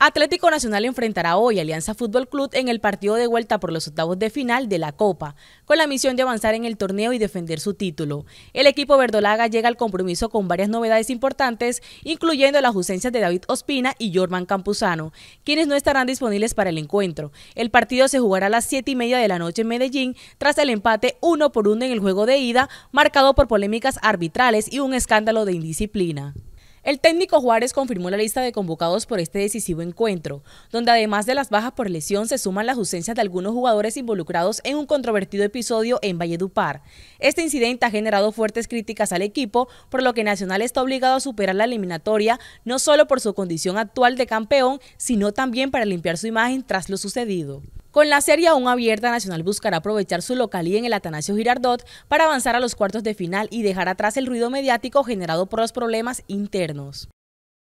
Atlético Nacional enfrentará hoy a Alianza Fútbol Club en el partido de vuelta por los octavos de final de la Copa, con la misión de avanzar en el torneo y defender su título. El equipo verdolaga llega al compromiso con varias novedades importantes, incluyendo las ausencias de David Ospina y Jorman Campuzano, quienes no estarán disponibles para el encuentro. El partido se jugará a las 7 y media de la noche en Medellín, tras el empate uno por uno en el juego de ida, marcado por polémicas arbitrales y un escándalo de indisciplina. El técnico Juárez confirmó la lista de convocados por este decisivo encuentro, donde además de las bajas por lesión se suman las ausencias de algunos jugadores involucrados en un controvertido episodio en Valledupar. Este incidente ha generado fuertes críticas al equipo, por lo que Nacional está obligado a superar la eliminatoria no solo por su condición actual de campeón, sino también para limpiar su imagen tras lo sucedido. Con la serie aún abierta, Nacional buscará aprovechar su localía en el Atanasio Girardot para avanzar a los cuartos de final y dejar atrás el ruido mediático generado por los problemas internos.